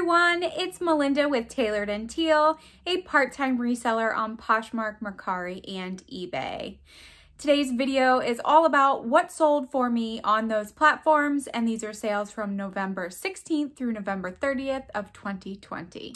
everyone, it's Melinda with Tailored and Teal, a part-time reseller on Poshmark, Mercari, and eBay. Today's video is all about what sold for me on those platforms, and these are sales from November 16th through November 30th of 2020.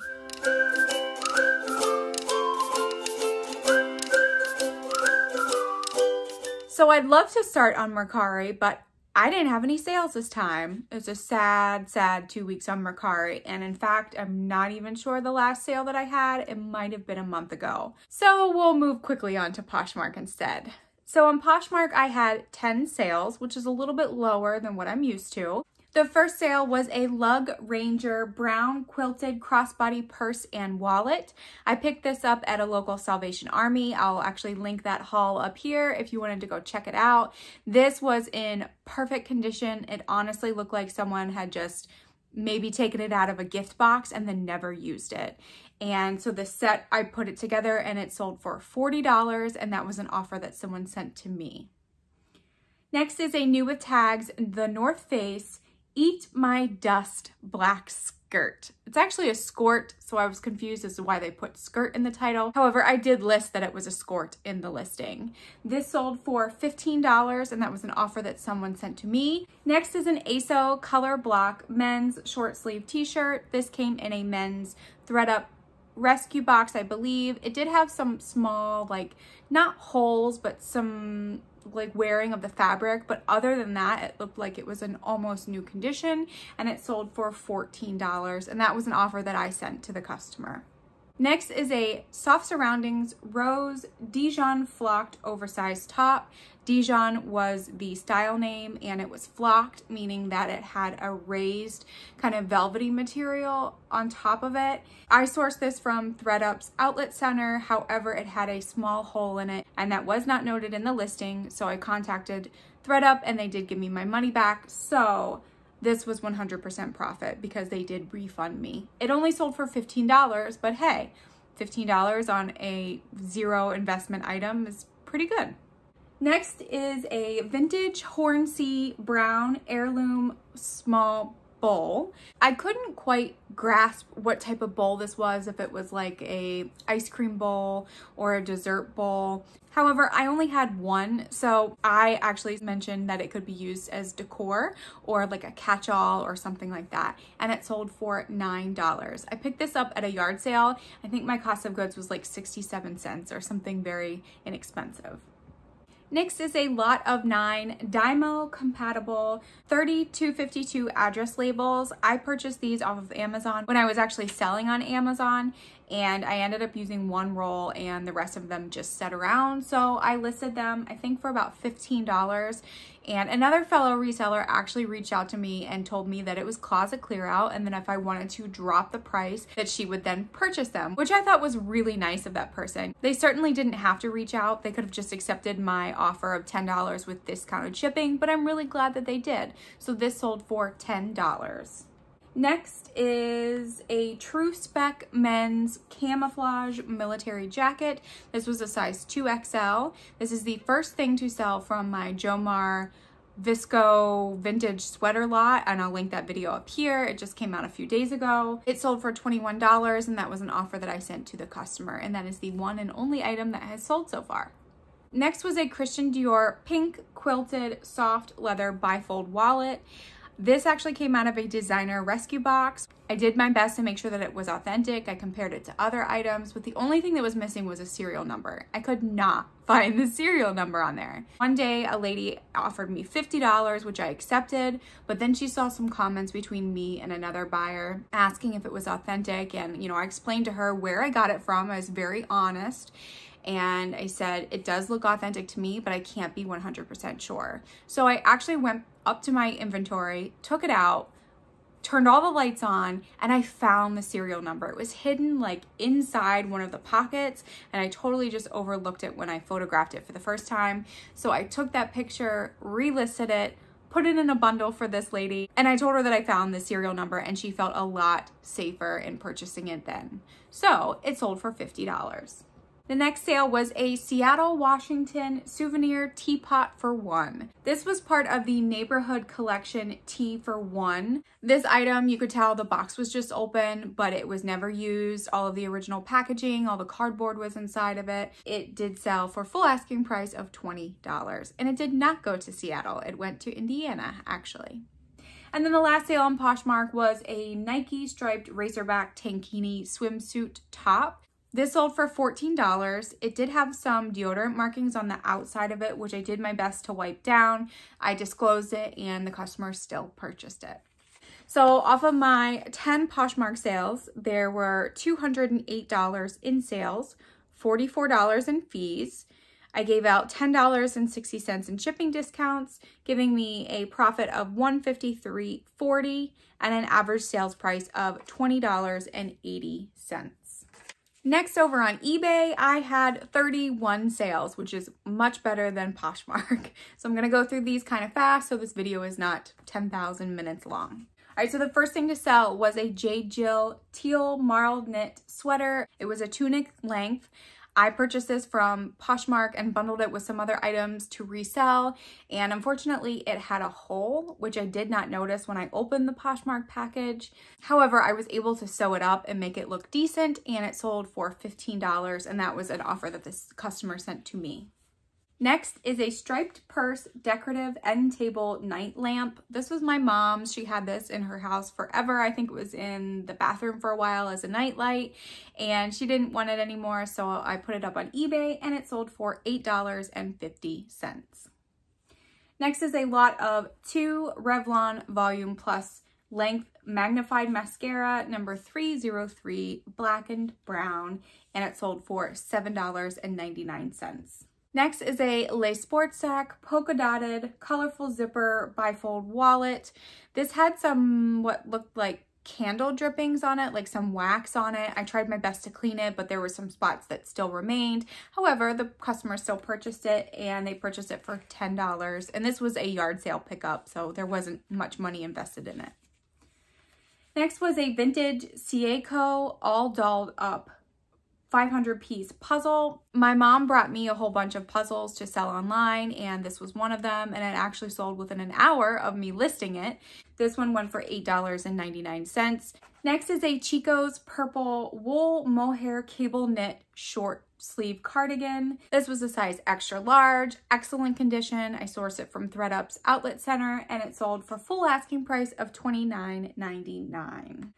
So I'd love to start on Mercari, but I didn't have any sales this time. It's a sad, sad two weeks on Mercari. And in fact, I'm not even sure the last sale that I had, it might have been a month ago. So we'll move quickly on to Poshmark instead. So on Poshmark, I had 10 sales, which is a little bit lower than what I'm used to. The first sale was a Lug Ranger brown quilted crossbody purse and wallet. I picked this up at a local Salvation Army. I'll actually link that haul up here if you wanted to go check it out. This was in perfect condition. It honestly looked like someone had just maybe taken it out of a gift box and then never used it. And so the set, I put it together and it sold for $40 and that was an offer that someone sent to me. Next is a new with tags, the North Face Eat My Dust Black Skirt. It's actually a skirt, so I was confused as to why they put skirt in the title. However, I did list that it was a skirt in the listing. This sold for $15, and that was an offer that someone sent to me. Next is an ASO Color Block Men's Short Sleeve T-Shirt. This came in a men's thread up rescue box, I believe. It did have some small, like, not holes, but some like wearing of the fabric but other than that it looked like it was in almost new condition and it sold for $14 and that was an offer that I sent to the customer. Next is a Soft Surroundings Rose Dijon Flocked Oversized Top. Dijon was the style name and it was flocked, meaning that it had a raised kind of velvety material on top of it. I sourced this from ThreadUp's outlet center. However, it had a small hole in it and that was not noted in the listing. So I contacted ThreadUp and they did give me my money back. So this was 100% profit because they did refund me. It only sold for $15, but hey, $15 on a zero investment item is pretty good. Next is a vintage Hornsey brown heirloom small bowl. I couldn't quite grasp what type of bowl this was, if it was like a ice cream bowl or a dessert bowl. However, I only had one, so I actually mentioned that it could be used as decor or like a catch-all or something like that, and it sold for $9. I picked this up at a yard sale. I think my cost of goods was like 67 cents or something very inexpensive. Next is a lot of nine Dymo compatible 3252 address labels. I purchased these off of Amazon when I was actually selling on Amazon and I ended up using one roll and the rest of them just set around. So I listed them, I think for about $15 and another fellow reseller actually reached out to me and told me that it was closet clear out and then if I wanted to drop the price that she would then purchase them, which I thought was really nice of that person. They certainly didn't have to reach out. They could have just accepted my offer of $10 with discounted shipping, but I'm really glad that they did. So this sold for $10. Next is a True Spec Men's Camouflage Military Jacket. This was a size 2XL. This is the first thing to sell from my Jomar Visco Vintage Sweater Lot, and I'll link that video up here. It just came out a few days ago. It sold for $21, and that was an offer that I sent to the customer, and that is the one and only item that has sold so far. Next was a Christian Dior pink quilted soft leather bifold wallet. This actually came out of a designer rescue box. I did my best to make sure that it was authentic. I compared it to other items, but the only thing that was missing was a serial number. I could not find the serial number on there. One day, a lady offered me $50, which I accepted, but then she saw some comments between me and another buyer asking if it was authentic. And, you know, I explained to her where I got it from. I was very honest and I said, it does look authentic to me, but I can't be 100% sure. So I actually went up to my inventory, took it out, turned all the lights on, and I found the serial number. It was hidden like inside one of the pockets, and I totally just overlooked it when I photographed it for the first time. So I took that picture, relisted it, put it in a bundle for this lady. And I told her that I found the serial number and she felt a lot safer in purchasing it then. So it sold for $50. The next sale was a Seattle, Washington souvenir teapot for one. This was part of the Neighborhood Collection Tea for One. This item, you could tell the box was just open, but it was never used. All of the original packaging, all the cardboard was inside of it. It did sell for full asking price of $20, and it did not go to Seattle. It went to Indiana, actually. And then the last sale on Poshmark was a Nike striped Razorback tankini swimsuit top. This sold for $14. It did have some deodorant markings on the outside of it, which I did my best to wipe down. I disclosed it and the customer still purchased it. So off of my 10 Poshmark sales, there were $208 in sales, $44 in fees. I gave out $10.60 in shipping discounts, giving me a profit of $153.40 and an average sales price of $20.80. Next over on eBay, I had 31 sales, which is much better than Poshmark. So I'm gonna go through these kind of fast so this video is not 10,000 minutes long. All right, so the first thing to sell was a J. Jill teal marl knit sweater. It was a tunic length. I purchased this from Poshmark and bundled it with some other items to resell. And unfortunately, it had a hole, which I did not notice when I opened the Poshmark package. However, I was able to sew it up and make it look decent and it sold for $15. And that was an offer that this customer sent to me. Next is a striped purse decorative end table night lamp. This was my mom's. She had this in her house forever. I think it was in the bathroom for a while as a nightlight and she didn't want it anymore. So I put it up on eBay and it sold for $8.50. Next is a lot of two Revlon Volume Plus Length Magnified Mascara number 303 Blackened Brown and it sold for $7.99. Next is a lace sports sack, polka dotted, colorful zipper, bifold wallet. This had some what looked like candle drippings on it, like some wax on it. I tried my best to clean it, but there were some spots that still remained. However, the customer still purchased it and they purchased it for $10. And this was a yard sale pickup, so there wasn't much money invested in it. Next was a vintage Co. all dolled up 500 piece puzzle. My mom brought me a whole bunch of puzzles to sell online and this was one of them and it actually sold within an hour of me listing it. This one went for $8.99. Next is a Chico's purple wool mohair cable knit short sleeve cardigan. This was a size extra large, excellent condition. I sourced it from ThreadUp's outlet center and it sold for full asking price of $29.99.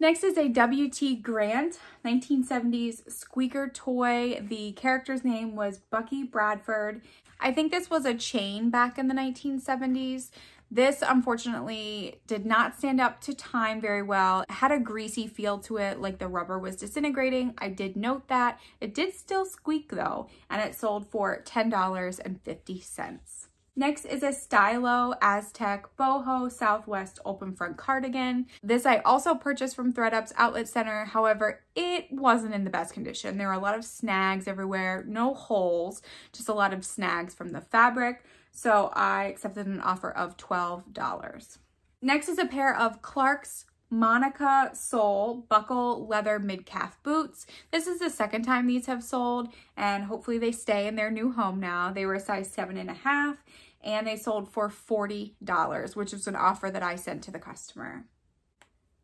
Next is a W.T. Grant 1970s squeaker toy. The character's name was Bucky Bradford. I think this was a chain back in the 1970s. This unfortunately did not stand up to time very well. It had a greasy feel to it, like the rubber was disintegrating. I did note that. It did still squeak though, and it sold for $10.50. Next is a Stylo Aztec Boho Southwest open front cardigan. This I also purchased from ThreadUp's Outlet Center. However, it wasn't in the best condition. There were a lot of snags everywhere, no holes, just a lot of snags from the fabric. So I accepted an offer of $12. Next is a pair of Clark's Monica sole buckle leather mid-calf boots. This is the second time these have sold and hopefully they stay in their new home now. They were a size seven and a half and they sold for $40, which is an offer that I sent to the customer.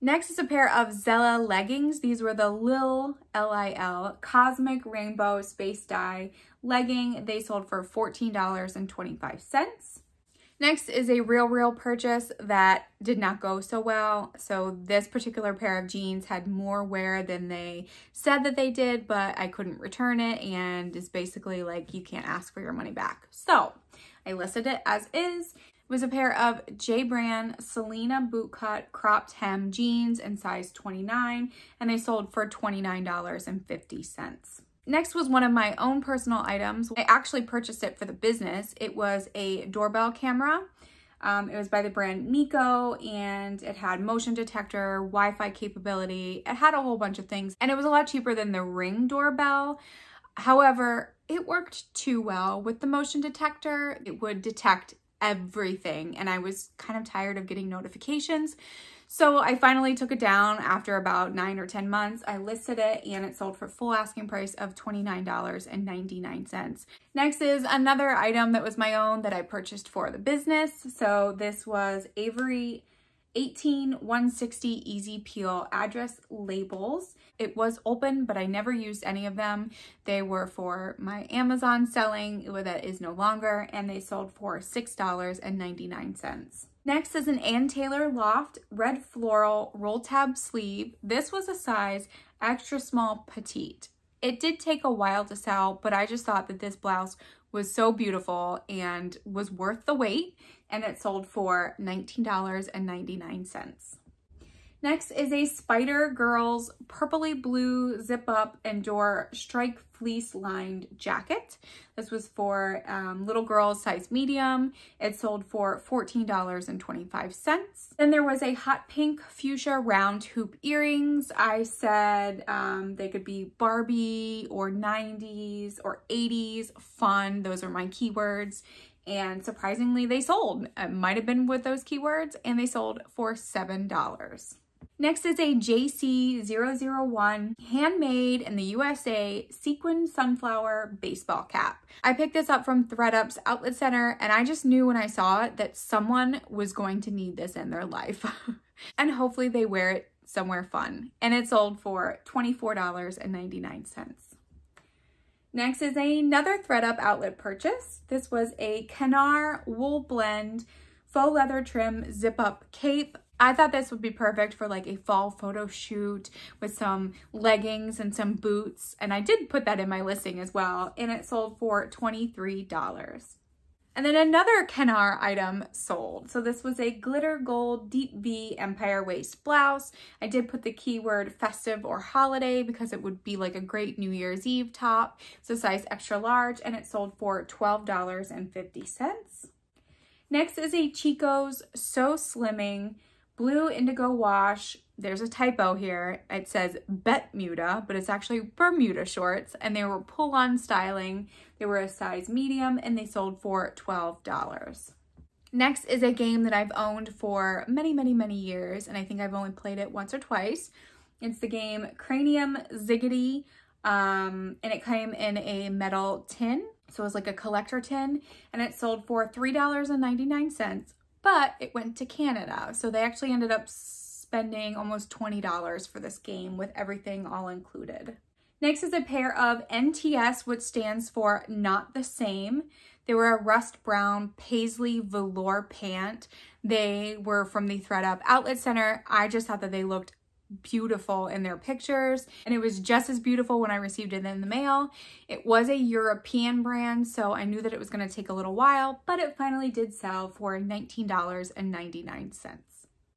Next is a pair of Zella leggings. These were the Lil, L-I-L, Cosmic Rainbow Space Dye legging. They sold for $14.25. Next is a real real purchase that did not go so well. So this particular pair of jeans had more wear than they said that they did, but I couldn't return it and it's basically like you can't ask for your money back. So I listed it as is. It was a pair of J Brand Selena bootcut cropped hem jeans in size 29, and they sold for $29.50. Next was one of my own personal items. I actually purchased it for the business. It was a doorbell camera. Um, it was by the brand Nico and it had motion detector, Wi-Fi capability. It had a whole bunch of things and it was a lot cheaper than the Ring doorbell. However, it worked too well with the motion detector. It would detect everything and I was kind of tired of getting notifications. So I finally took it down after about nine or 10 months. I listed it and it sold for full asking price of $29.99. Next is another item that was my own that I purchased for the business. So this was Avery 18160 Easy Peel address labels. It was open, but I never used any of them. They were for my Amazon selling that is no longer, and they sold for $6.99. Next is an Ann Taylor Loft Red Floral Roll Tab Sleeve. This was a size extra small petite. It did take a while to sell, but I just thought that this blouse was so beautiful and was worth the wait and it sold for $19.99. Next is a Spider Girls purpley blue zip up and door strike fleece lined jacket. This was for um, little girls size medium. It sold for $14.25. Then there was a hot pink fuchsia round hoop earrings. I said um, they could be Barbie or 90s or 80s, fun. Those are my keywords and surprisingly they sold. It might have been with those keywords and they sold for $7. Next is a JC001 handmade in the USA sequin sunflower baseball cap. I picked this up from ThreadUp's Outlet Center and I just knew when I saw it that someone was going to need this in their life. and hopefully they wear it somewhere fun. And it sold for $24.99. Next is another ThreadUp outlet purchase. This was a Canar wool blend faux leather trim zip up cape I thought this would be perfect for like a fall photo shoot with some leggings and some boots. And I did put that in my listing as well. And it sold for $23. And then another Kenar item sold. So this was a glitter gold deep V empire waist blouse. I did put the keyword festive or holiday because it would be like a great New Year's Eve top. It's a size extra large and it sold for $12.50. Next is a Chico's So Slimming Blue Indigo Wash, there's a typo here. It says Betmuda, but it's actually Bermuda shorts, and they were pull-on styling. They were a size medium, and they sold for $12. Next is a game that I've owned for many, many, many years, and I think I've only played it once or twice. It's the game Cranium Ziggity, um, and it came in a metal tin. So it was like a collector tin, and it sold for $3.99 but it went to Canada. So they actually ended up spending almost $20 for this game with everything all included. Next is a pair of NTS, which stands for Not the Same. They were a rust brown paisley velour pant. They were from the ThreadUp Outlet Center. I just thought that they looked beautiful in their pictures and it was just as beautiful when I received it in the mail. It was a European brand so I knew that it was going to take a little while but it finally did sell for $19.99.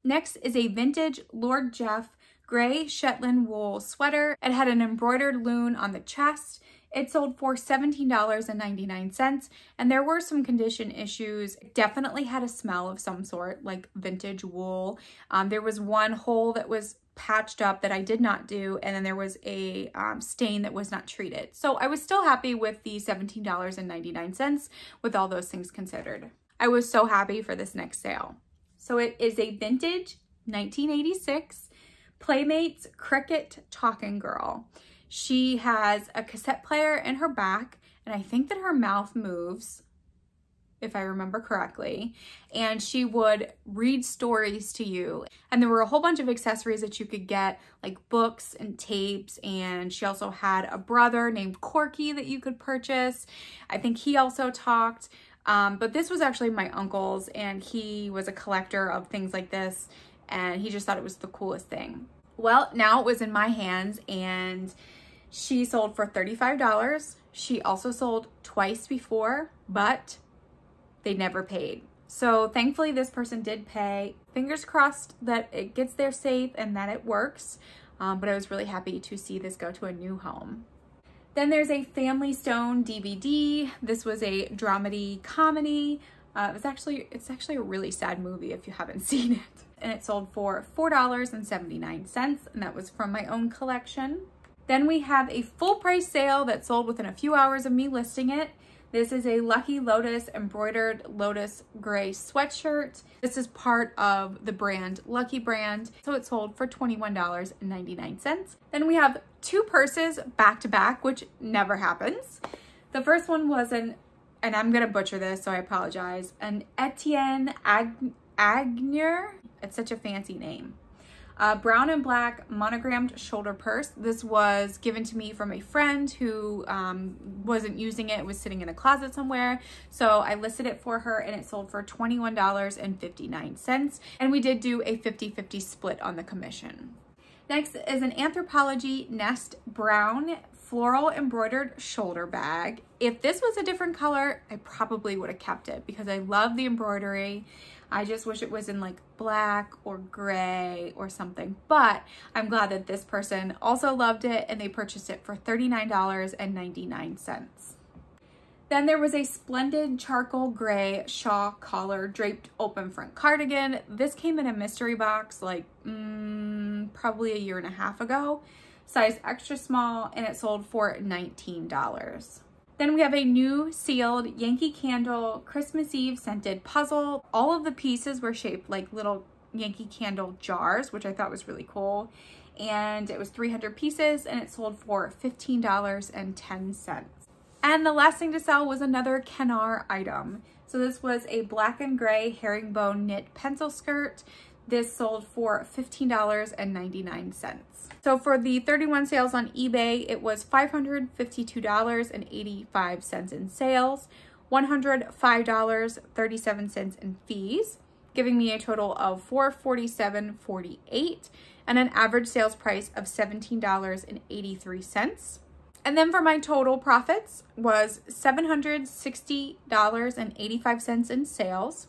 Next is a vintage Lord Jeff gray Shetland wool sweater. It had an embroidered loon on the chest it sold for $17.99 and there were some condition issues. It definitely had a smell of some sort, like vintage wool. Um, there was one hole that was patched up that I did not do and then there was a um, stain that was not treated. So I was still happy with the $17.99 with all those things considered. I was so happy for this next sale. So it is a vintage 1986 Playmates Cricket Talking Girl. She has a cassette player in her back, and I think that her mouth moves, if I remember correctly. And she would read stories to you. And there were a whole bunch of accessories that you could get, like books and tapes. And she also had a brother named Corky that you could purchase. I think he also talked. Um, but this was actually my uncle's, and he was a collector of things like this. And he just thought it was the coolest thing. Well, now it was in my hands, and she sold for $35. She also sold twice before, but they never paid. So thankfully this person did pay. Fingers crossed that it gets there safe and that it works. Um, but I was really happy to see this go to a new home. Then there's a Family Stone DVD. This was a dramedy comedy. Uh, it's actually it's actually a really sad movie if you haven't seen it. And it sold for $4.79 and that was from my own collection. Then we have a full price sale that sold within a few hours of me listing it. This is a Lucky Lotus embroidered lotus gray sweatshirt. This is part of the brand Lucky brand. So it sold for $21.99. Then we have two purses back to back, which never happens. The first one was an, and I'm gonna butcher this, so I apologize, an Etienne Ag Agner. It's such a fancy name brown and black monogrammed shoulder purse. This was given to me from a friend who um, wasn't using it. It was sitting in a closet somewhere. So I listed it for her and it sold for $21.59. And we did do a 50-50 split on the commission. Next is an Anthropology Nest Brown floral embroidered shoulder bag. If this was a different color, I probably would have kept it because I love the embroidery. I just wish it was in like black or gray or something. But I'm glad that this person also loved it and they purchased it for $39.99. Then there was a splendid charcoal gray shawl collar draped open front cardigan. This came in a mystery box like mm, probably a year and a half ago, size extra small, and it sold for $19. Then we have a new sealed Yankee Candle Christmas Eve scented puzzle. All of the pieces were shaped like little Yankee Candle jars, which I thought was really cool. And it was 300 pieces and it sold for $15.10. And the last thing to sell was another Kenar item. So this was a black and gray herringbone knit pencil skirt. This sold for $15.99. So for the 31 sales on eBay, it was $552.85 in sales, $105.37 in fees, giving me a total of $447.48 and an average sales price of $17.83. And then for my total profits was $760.85 in sales,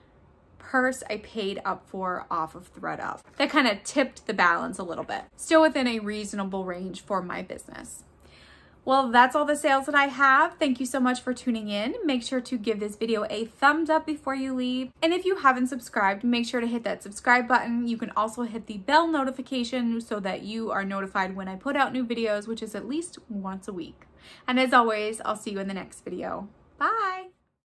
purse I paid up for off of ThreadUp. That kind of tipped the balance a little bit. Still within a reasonable range for my business. Well, that's all the sales that I have. Thank you so much for tuning in. Make sure to give this video a thumbs up before you leave. And if you haven't subscribed, make sure to hit that subscribe button. You can also hit the bell notification so that you are notified when I put out new videos, which is at least once a week. And as always, I'll see you in the next video. Bye.